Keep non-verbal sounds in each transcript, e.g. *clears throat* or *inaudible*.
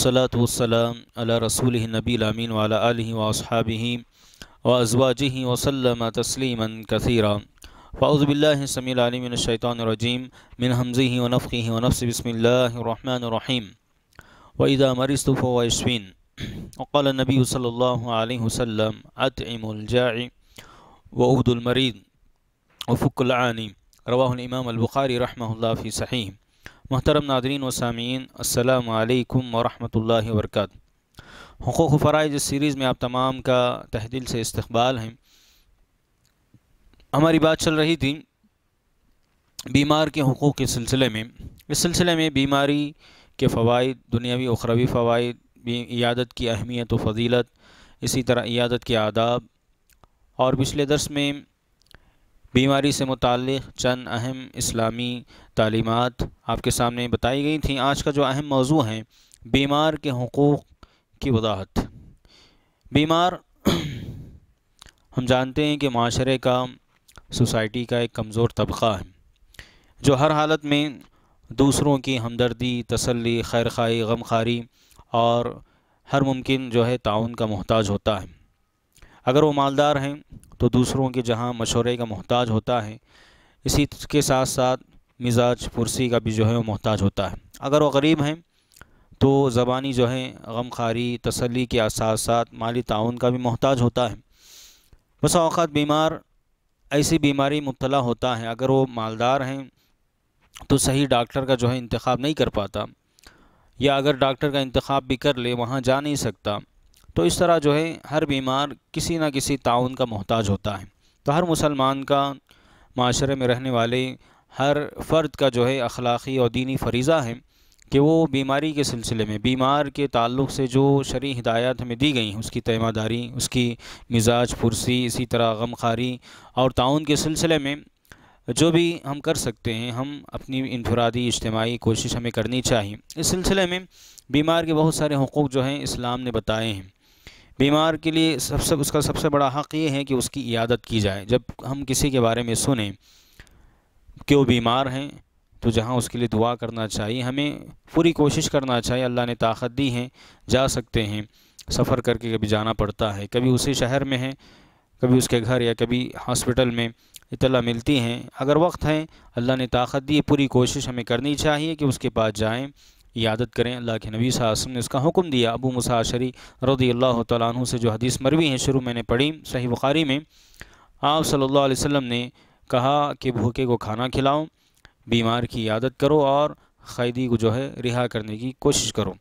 सलातम अला रसूल नबी आमीन वाला वसहाबी व अजवाजी वसलम तस्लीमा कसीरा फ़ाउज़बिल्लासमीमिनशैतरजीम मिन हमज़ी वनफ़ी वनफ़ी बसमीम वईदा मरिस्तफ़ वशवीन वक़ाल नबी सल्ला वसम अतमजा वहदुलमरीद वफ़ुकलानी रवाहमाम अलबुखारी रहमल फ़ी सहीम मोहतरम नादरीन वसामीन अल्लाम वरहमल वर्क हकूक़ फ़राइज इस सीरीज़ में आप तमाम का तहदिल से इस्तबाल हैं हमारी बात चल रही थी बीमार के हकूक़ के सिलसिले में इस सिलसिले में बीमारी के फ़वाद दुनियावी उखरवी फ़वाद इयादत की अहमियत व फजीलत इसी तरह इयादत के आदाब और पिछले दरस में बीमारी से मुतल चंद अहम इस्लामी तलीमत आपके सामने बताई गई थी आज का जो अहम मौजू है बीमार के हकूक़ की वजाहत बीमार *clears throat* हम जानते हैं कि माशरे का सोसाइटी का एक कमज़ोर तबका है जो हर हालत में दूसरों की हमदर्दी तसली खैर खाई गम खारी और हर मुमकिन जो है ताउन का मोहताज होता है अगर वो मालदार हैं तो दूसरों के जहाँ मशवरे का मोहताज होता है इसी के साथ साथ मिजाज पुरसी का भी जो है वो मोहताज होता है अगर वो गरीब हैं तो ज़बानी जो है गमखारी तसली के साथ साथ माली ताउन का भी मोहताज होता है बस अवत बीमार ऐसी बीमारी मुबला होता है अगर वो मालदार हैं तो सही डॉक्टर का जो है इंतखब नहीं कर पाता या अगर डॉक्टर का इंतखब भी कर ले वहाँ जा नहीं सकता तो इस तरह जो है हर बीमार किसी ना किसी ताउन का मोहताज होता है तो हर मुसलमान का माशरे में रहने वाले हर फ़र्द का जो है अखलाक़ी और दीनी फरीज़ा है कि वो बीमारी के सिलसिले में बीमार के ताल्लुक से जो शरी हिदायत हमें दी गई उसकी तयमादारी उसकी मिजाज पुरसी इसी तरह गम खारी और ताउन के सिलसिले में जो भी हम कर सकते हैं हम अपनी इनफरादी इज्तमाही कोशिश हमें करनी चाहिए इस सिलसिले में बीमार के बहुत सारे हकूक़ जो हैं इस्लाम ने बताए हैं बीमार के लिए सबसे उसका सबसे बड़ा हक़ ये है कि उसकी इयादत की जाए जब हम किसी के बारे में सुने कि वो बीमार हैं तो जहाँ उसके लिए दुआ करना चाहिए हमें पूरी कोशिश करना चाहिए अल्लाह ने ताकत दी है जा सकते हैं सफ़र करके कभी जाना पड़ता है कभी उसी शहर में है कभी उसके घर या कभी हॉस्पिटल में इतला मिलती हैं अगर वक्त है अल्लाह ने ताकत दी पूरी कोशिश हमें करनी चाहिए कि उसके पास जाएं यादत करें अल्लाह के नबी सासम ने उसका हुक्म दिया अबू मुसाशरी रदी अल्लाह तु से जो हदीस मरवी है शुरू मैंने पढ़ी सही बुखारी में आप सल्ला वसम ने कहा कि भूखे को खाना खिलाओ बीमार की यादत करो और क़ैदी को जो है रिहा करने की कोशिश करो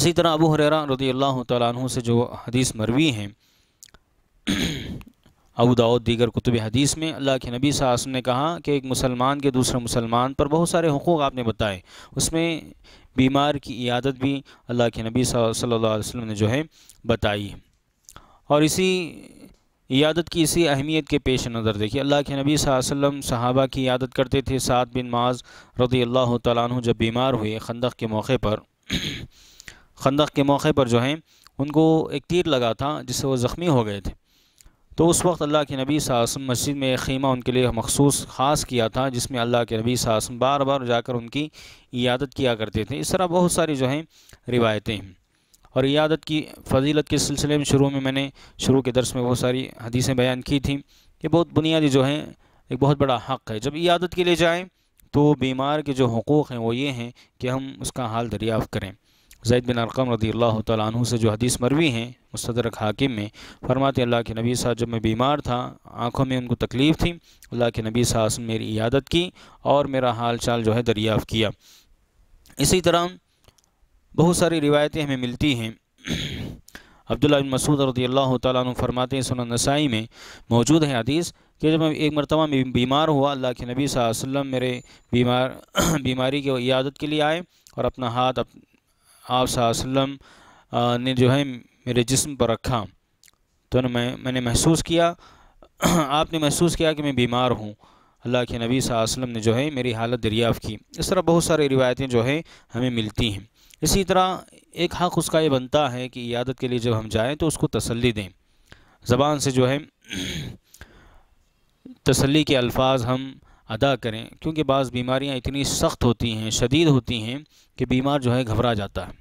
इसी तरह अबू हरेरा रदी अल्लाह तु से जो हदीस मरवी हैं अबू दाऊद दीगर कुतुब हदीस में अल्लाह के नबी सासम ने कहा कि एक मुसलमान के दूसरे मुसलमान पर बहुत सारे हकूक़ आपने बताए उसमें बीमार की इयादत भी अल्लाह के नबी सल्लल्लाहु अलैहि वसल्लम ने जो है बताई और इसी इयादत की इसी अहमियत के पेश नज़र देखिए अल्लाह के नबी वसल्लम सहाबा की इयादत करते थे सात बिन माज रदी अल्लाह तु जब बीमार हुए खंदक के मौके पर खंदक के मौके पर जो है उनको एक तीर लगा था जिससे वो ज़ख्मी हो गए थे तो उस वक्त अल्लाह के नबी सासम मस्जिद में एक खीमा उनके लिए मखसूस ख़ास किया था जिसमें अल्लाह के नबी सासम बार बार जाकर उनकी इयादत किया करते थे इस तरह बहुत सारी जो हैं रिवायतें हैं और इयादत की फजीलत के सिलसिले में शुरू में मैंने शुरू के दरस में बहुत सारी हदीसें बयान की थी ये बहुत बुनियादी जो हैं एक बहुत बड़ा हक़ है जब यादत के लिए जाएँ तो बीमार के जो हकूक़ हैं वो ये हैं कि हम उसका हाल दरियाफ़ करें जैद बिन अरकम रदी अल्लाह तु से जो हदीस मरवी हैं मुस्तरक हाकिम में फरमाते अल्लाह के नबी साहब जब मैं बीमार था आँखों में उनको तकलीफ़ थी अल्लाह के नबी साहब ने मेरी इयादत की और मेरा हाल चाल जो है दरियाफ़ किया इसी तरह बहुत सारी रिवायतें हमें मिलती हैं *clears throat* अब्दुल्ला बिन मसूद रदी अल्लाह तु फरमाते हैं सुन नसाई में मौजूद हैं हदीस कि जब मैं एक मरतबा में बीमार हुआ अल्लाह के नबी वसल्लम मेरे बीमार *clears throat* बीमारी की इयादत के लिए आए और अपना हाथ अप, आप वसल्लम ने जो है मेरे जिस्म पर रखा तो ना मैं मैंने महसूस किया *clears throat* आपने महसूस किया कि मैं बीमार हूँ अल्लाह के नबी वसल्लम ने जो है मेरी हालत दरियाफ़ की इस तरह बहुत सारी रिवायतें जो है हमें मिलती हैं इसी तरह एक हक़ उसका ये बनता है कि यादत के लिए जब हम जाएँ तो उसको तसली दें ज़बान से जो है *clears throat* तसली के अल्फाज हम अदा करें क्योंकि बाज़ बीमारियाँ इतनी सख्त होती हैं शदीद होती हैं कि बीमार जो है घबरा जाता है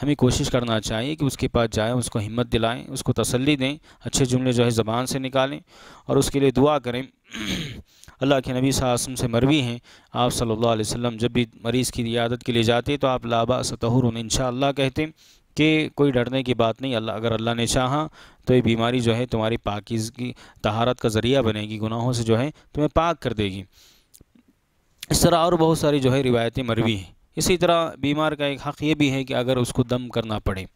हमें कोशिश करना चाहिए कि उसके पास जाएं उसको हिम्मत दिलाएं उसको तसल्ली दें अच्छे जुमले जो है ज़बान से निकालें और उसके लिए दुआ करें *clears throat* अल्लाह के नबी सासम से मरवी हैं आप सल्लल्लाहु अलैहि वसल्लम जब भी मरीज़ की यादत के लिए जाते तो आप लाबा सतहर उन कहते कि कोई डरने की बात नहीं अल्लाह अगर अल्लाह ने चाहा तो ये बीमारी जो है तुम्हारी पाकिज की तहारत का ज़रिया बनेगी गुनाहों से जो है तुम्हें पाक कर देगी इस तरह और बहुत सारी जो है रिवायतें मरवी हैं इसी तरह बीमार का एक हक़ ये भी है कि अगर उसको दम करना पड़े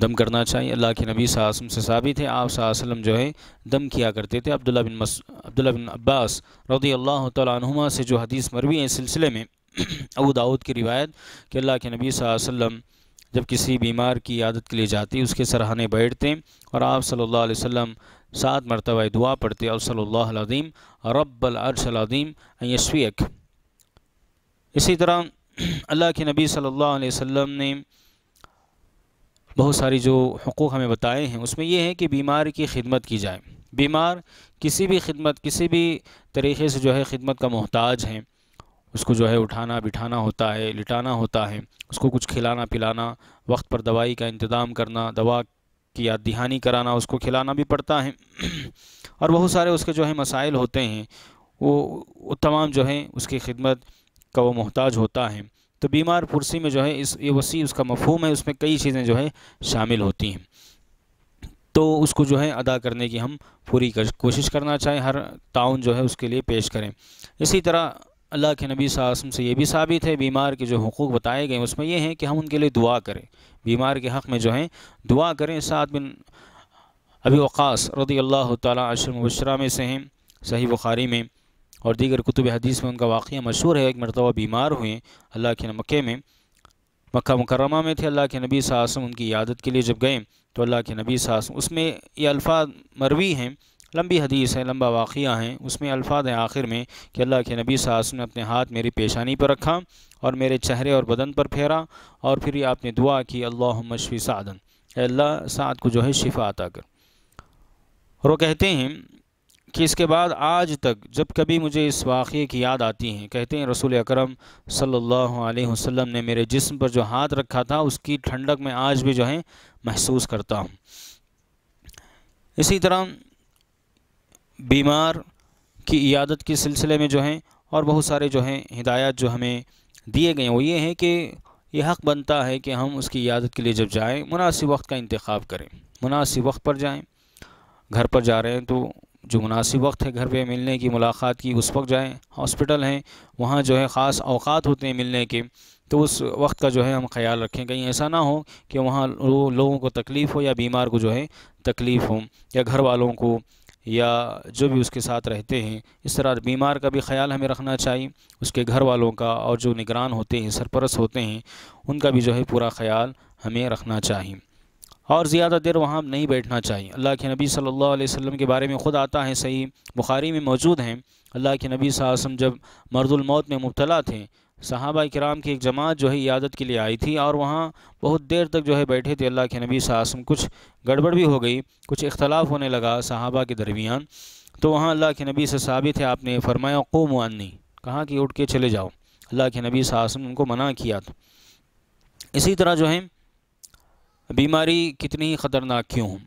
दम करना चाहिए अल्लाह के नबी सासम से साबित है आप सासलम जो है दम किया करते थे अब्दुल्ला बिन मस अब्दुल्ला बिन अब्बास रदी अल्लाह तुम से जो हदीस मरवी है इस सिलसिले में *clears throat* अबू दाऊद की रिवायत कि अल्लाह के नबी वसम जब किसी बीमार की आदत के लिए जाती उसके सरहाने बैठते और आप सल्लल्लाहु अलैहि वसल्लम सात मरतबा दुआ पढ़ते और सल्लाम रब्बल अरसलादीम यशवीक इसी तरह अल्लाह के नबी सल्लल्लाहु अलैहि वसल्लम ने बहुत सारी जो हकूक़ हमें बताए हैं उसमें यह है कि बीमार की खिदमत की जाए बीमार किसी भी खिदमत किसी भी तरीके से जो है खिदमत का मोहताज हैं उसको जो है उठाना बिठाना होता है लिटाना होता है उसको कुछ खिलाना पिलाना वक्त पर दवाई का इंतज़ाम करना दवा की याद दहानी कराना उसको खिलाना भी पड़ता है *clears throat* और बहुत सारे उसके जो है मसाइल होते हैं वो तमाम जो है उसकी खिदमत का वो मोहताज होता है तो बीमार पुरसी में जो है इस ये वसी उसका मफहम है उसमें कई चीज़ें जो है शामिल होती हैं तो उसको जो है अदा करने की हम पूरी कोशिश करना चाहें हर ताउन जो है उसके लिए पेश करें इसी तरह अल्लाह के नबी सासम से ये भी साबित है बीमार के जो हकूक़ बताए गए उसमें यह हैं कि हम उनके लिए दुआ करें बीमार के हक़ में जो हैं दुआ करें सात बिन अभी वक़ास रदी अल्लाह तशरमबशरा में से हैं सही बुखारी में और दीगर कुतुब हदीस में उनका वाक़ मशहूर है एक मरतबा बीमार हुए अल्लाह के मक्के में मक् मुकरमा में थे अल्लाह के नबी सासम उनकी यादत के लिए जब गए तो अल्लाह के नबी सासम उसमें ये अल्फाज मरवी हैं लंबी हदीस है लंबा वाक़ है उसमें अल्फाज हैं आखिर में कि अल्लाह के नबी सास ने अपने हाथ मेरी पेशानी पर रखा और मेरे चेहरे और बदन पर फेरा और फिर आपने दुआ की अल्लाह मशफ़ी सादन अल्लाह साद को जो है शिफा अता कर और वो कहते हैं कि इसके बाद आज तक जब कभी मुझे इस वाक़े की याद आती है कहते हैं रसूल अकरम सल्लल्लाहु अलैहि वसल्लम ने मेरे जिस्म पर जो हाथ रखा था उसकी ठंडक मैं आज भी जो है महसूस करता हूँ इसी तरह बीमार की इयादत के सिलसिले में जो हैं और बहुत सारे जो हैं हिदायत जो हमें दिए गए हैं वो ये हैं कि यह हक़ बनता है कि हम उसकी इयादत के लिए जब जाएँ मुनासिब वक्त का इंतखब करें मुनासिब वक्त पर जाएँ घर पर जा रहे हैं तो जो मुनासिब वक्त है घर पे मिलने की मुलाकात की उस वक्त जाएँ हॉस्पिटल हैं वहाँ जो है ख़ास अवकात होते हैं मिलने के तो उस वक्त का जो है हम ख्याल रखें कहीं ऐसा ना हो कि वहाँ लोगों को तकलीफ़ हो या बीमार को जो है तकलीफ़ हो या घर वालों को या जो भी उसके साथ रहते हैं इस तरह बीमार का भी ख्याल हमें रखना चाहिए उसके घर वालों का और जो निगरान होते हैं सरपरस होते हैं उनका भी जो है पूरा ख्याल हमें रखना चाहिए और ज़्यादा देर वहाँ नहीं बैठना चाहिए अल्लाह के नबी सल्लल्लाहु अलैहि वसल्लम के बारे में ख़ुद आता है सही बुखारी में मौजूद हैं अल्लाह के नबी वसम जब मर्दुलमौत में मुबतला थे सहाबा कराम की एक जमात जो है यादत के लिए आई थी और वहाँ बहुत देर तक जो है बैठे थे अल्लाह के नबी सासम कुछ गड़बड़ भी हो गई कुछ इख्तलाफ होने लगा सहाबा के दरमियान तो वहाँ अल्लाह के नबी से साबित है आपने फरमाया को मुआनी कहा कि उठ के चले जाओ अल्लाह के नबी सासम उनको मना किया था इसी तरह जो है बीमारी कितनी ख़तरनाक क्यों हूँ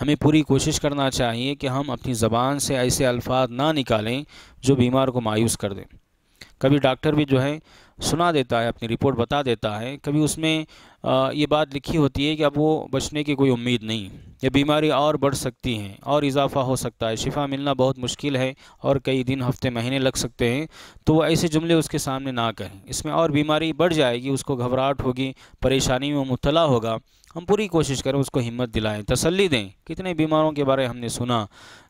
हमें पूरी कोशिश करना चाहिए कि हम अपनी ज़बान से ऐसे अल्फाज ना निकालें जो बीमार को मायूस कर दें कभी डॉक्टर भी जो है सुना देता है अपनी रिपोर्ट बता देता है कभी उसमें ये बात लिखी होती है कि अब वो बचने की कोई उम्मीद नहीं ये बीमारी और बढ़ सकती है और इजाफा हो सकता है शिफा मिलना बहुत मुश्किल है और कई दिन हफ्ते महीने लग सकते हैं तो वो ऐसे जुमले उसके सामने ना कहें इसमें और बीमारी बढ़ जाएगी उसको घबराहट होगी परेशानी में मुबला होगा हम पूरी कोशिश करें उसको हिम्मत दिलाएं तसल्ली दें कितने बीमारों के बारे हमने सुना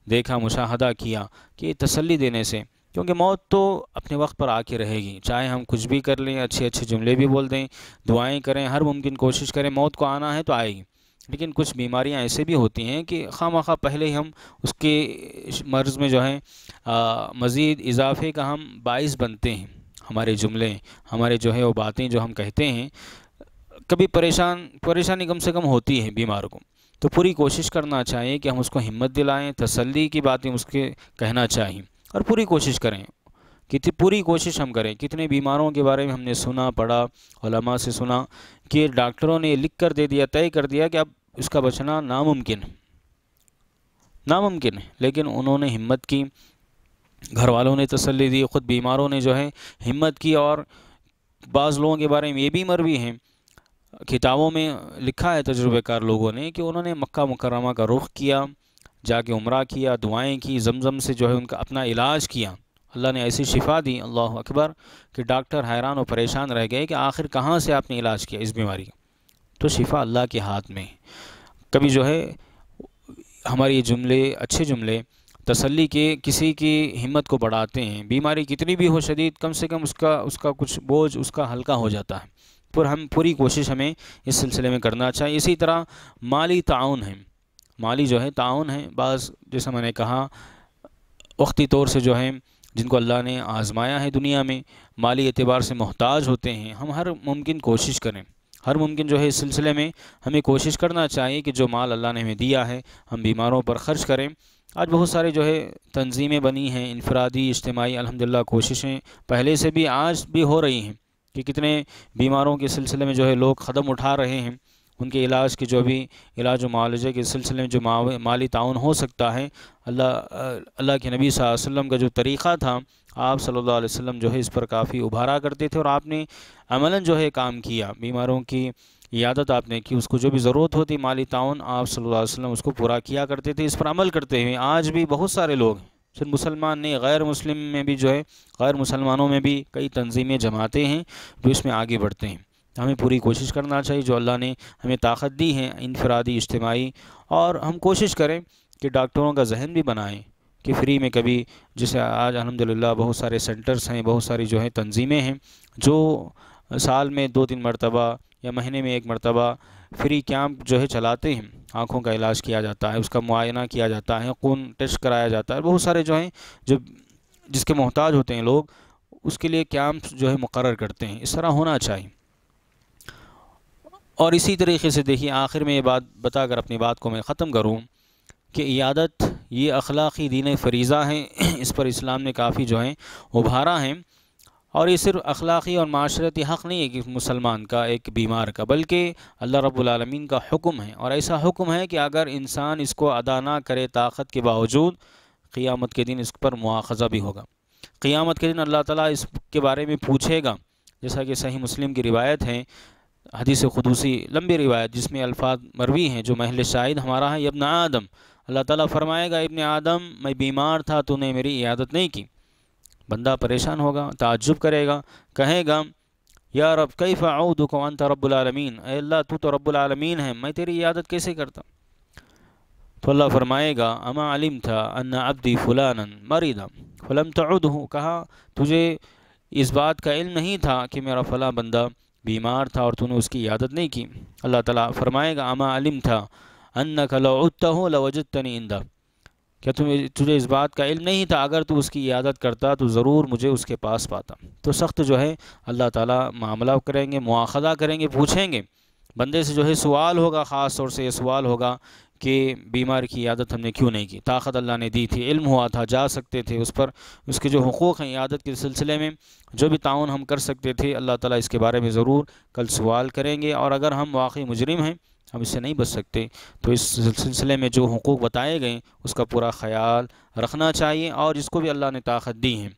देखा मुशाह किया कि तसल्ली देने से क्योंकि मौत तो अपने वक्त पर आके रहेगी चाहे हम कुछ भी कर लें अच्छे अच्छे जुमले भी बोल दें दुआएं करें हर मुमकिन कोशिश करें मौत को आना है तो आएगी लेकिन कुछ बीमारियां ऐसे भी होती हैं कि खाम खा पहले ही हम उसके मर्ज़ में जो है मज़ीद इजाफे का हम बाइस बनते हैं हमारे जुमले हमारे जो है वो बातें जो हम कहते हैं कभी परेशान परेशानी कम से कम होती है बीमार को तो पूरी कोशिश करना चाहिए कि हम उसको हिम्मत दिलाएं तसल्ली की बातें उसके कहना चाहिए और पूरी कोशिश करें कितनी पूरी कोशिश हम करें कितने बीमारों के बारे में हमने सुना पढ़ा से सुना कि डॉक्टरों ने लिख कर दे दिया तय कर दिया कि अब इसका बचना नामुमकिन है नामुमकिन है लेकिन उन्होंने हिम्मत की घर वालों ने तसल्ली दी ख़ुद बीमारों ने जो है हिम्मत की और बाज़ लोगों के बारे में ये भी मर भी हैं किताबों में लिखा है तजुर्बेकार लोगों ने कि उन्होंने मक्का मुकरमा का रुख किया जाके उम्र किया दुआएँ की जमज़म से जो है उनका अपना इलाज किया अल्लाह ने ऐसी शिफा दी अल्लाह अकबर कि डॉक्टर हैरान और परेशान रह गए कि आखिर कहाँ से आपने इलाज किया इस बीमारी का तो शिफा अल्लाह के हाथ में कभी जो है हमारे ये जुमले अच्छे जुमले तसल्ली के किसी की हिम्मत को बढ़ाते हैं बीमारी कितनी भी हो शदीद कम से कम उसका उसका कुछ बोझ उसका हल्का हो जाता है पर हम पूरी कोशिश हमें इस सिलसिले में करना चाहिए इसी तरह माली ताउन है माली जो है ताउन है बस जैसा मैंने कहा वक्ती तौर से जो है जिनको अल्लाह ने आज़माया है दुनिया में माली एतबार से मोहताज होते हैं हम हर मुमकिन कोशिश करें हर मुमकिन जो है इस सिलसिले में हमें कोशिश करना चाहिए कि जो माल अल्लाह ने हमें दिया है हम बीमारों पर ख़र्च करें आज बहुत सारे जो है तंजीमें बनी हैं इनफरादी इज्तमाही अलहमदिल्ला कोशिशें पहले से भी आज भी हो रही हैं कि कितने बीमारों के सिलसिले में जो है लोग कदम उठा रहे हैं उनके इलाज के जो भी इलाज व मालजे के सिलसिले में जो माली ताउन हो सकता है अल्लाह अल्लाह के नबी वसल्लम का जो तरीक़ा था आप सल्लल्लाहु अलैहि वसल्लम जो है इस पर काफ़ी उभारा करते थे और आपने अमला जो है काम किया बीमारों की यादत आपने की उसको जो भी ज़रूरत होती माली ताउन आप सल्लल्लाहु अलैहि वसल्लम उसको पूरा किया करते थे इस पर अमल करते हुए आज भी बहुत सारे लोग हैं सिर्फ मुसलमान नहीं गैर मुस्लिम में भी जो है गैर मुसलमानों में भी कई तंजीमें जमाते हैं जो इसमें आगे बढ़ते हैं हमें पूरी कोशिश करना चाहिए जो अल्लाह ने हमें ताकत दी है इनफरादी इज्तमाही और हम कोशिश करें कि डॉक्टरों का जहन भी बनाएं कि फ्री में कभी जैसे आज अलहमदिल्ला बहुत सारे सेंटर्स हैं बहुत सारी जो है तंजीमें हैं जो साल में दो तीन मरतबा या महीने में एक मरतबा फ्री कैंप जो है चलाते हैं आँखों का इलाज किया जाता है उसका मुआयना किया जाता है खून टेस्ट कराया जाता है बहुत सारे जो हैं जो जिसके मोहताज होते हैं लोग उसके लिए कैंप जो है मुकर करते हैं इस तरह होना चाहिए और इसी तरीके से देखिए आखिर में ये बात बता कर अपनी बात को मैं ख़त्म करूँ कि इयादत ये अखलाक़ी दीन फरीज़ा हैं *clears throat* इस पर इस्लाम ने काफ़ी जो हैं उभारा हैं और ये सिर्फ अखलाक़ी और माशरती हक़ नहीं है कि मुसलमान का एक बीमार का बल्कि अल्लाह रब्लमीन का हुक्म है और ऐसा हुक्म है कि अगर इंसान इसको अदा ना करे ताकत के बावजूद क़ियामत के दिन इस पर मुआखज़ा भी होगा क़ियामत के दिन अल्लाह ताली इसके बारे में पूछेगा जैसा कि सही मुस्लिम की रिवायत है हदीस खुदूसी लंबी रिवायत जिसमें अल्फाज मरवी हैं जो महल शाहिद हमारा है इबन आदम अल्लाह ताला फरमाएगा इबन आदम मैं बीमार था तूने मेरी इयादत नहीं की बंदा परेशान होगा ताजुब करेगा कहेगा या रब कई फ़ाऊद कौन रबालमीन अल्लाह तू तो रब्बालमीन है मैं तेरी इयादत कैसे करता तो अल्लाह फरमाएगा अमा आलिम था अन्ना अब्दी फ़ुलान मरीदा फलम तो हूँ कहा तुझे इस बात का इल्म नहीं था कि मेरा फ़ला बंदा बीमार था और तूने उसकी यादत नहीं की अल्लाह ताला फरमाएगा आमा आलिम था अन्न का लौता हो तनी इंदा क्या तुम तुझे इस बात का इल्म नहीं था अगर तू उसकी यादत करता तो ज़रूर मुझे उसके पास पाता तो सख्त जो है अल्लाह ताला मामला करेंगे मुआखदा करेंगे पूछेंगे बंदे से जो है सवाल होगा ख़ास तौर से ये सवाल होगा कि बीमार की आदत हमने क्यों नहीं की ताकत अल्लाह ने दी थी इल्म हुआ था जा सकते थे उस पर उसके जो हकूक़ हैं आदत के सिलसिले में जो भी ताउन हम कर सकते थे अल्लाह ताला इसके बारे में ज़रूर कल सवाल करेंगे और अगर हम वाकई मुजरिम हैं हम इससे नहीं बच सकते तो इस सिलसिले में जो हकूक़ बताए गए उसका पूरा ख्याल रखना चाहिए और जिसको भी अल्लाह ने ताकत दी है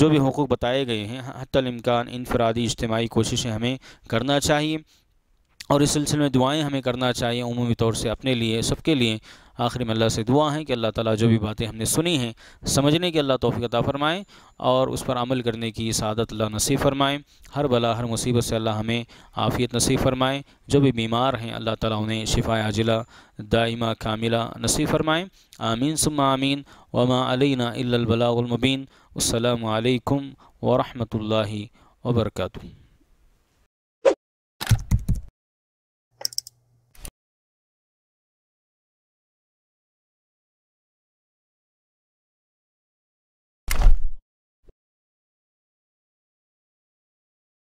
जो भी हकूक़ बताए गए हैं हतमकान इनफरादी इज्तमाही कोशिशें हमें करना चाहिए और इस सिलसिले में दुआएं हमें करना चाहिए उमूमी तौर से अपने लिए सबके लिए आखिर में अल्लाह से दुआ है कि अल्लाह ताला जो भी बातें हमने सुनी हैं समझने की अल्लाह तोफ़ी अता फ़रमाए और उस पर अमल करने की सादत अल्लाह नसीब फ़रमाए हर भला हर मुसीबत से अल्लाह हमें आफ़ियत नसीब फ़रमाए जो भी बीमार हैं अल्लाह ताला उन्हें शिफा आजिला दाइमा कामिला नसीब फ़रमाए आमीन सुम आमीन वमा अलना इल्लबलामबीन अल्लाम वरहमल वबरकू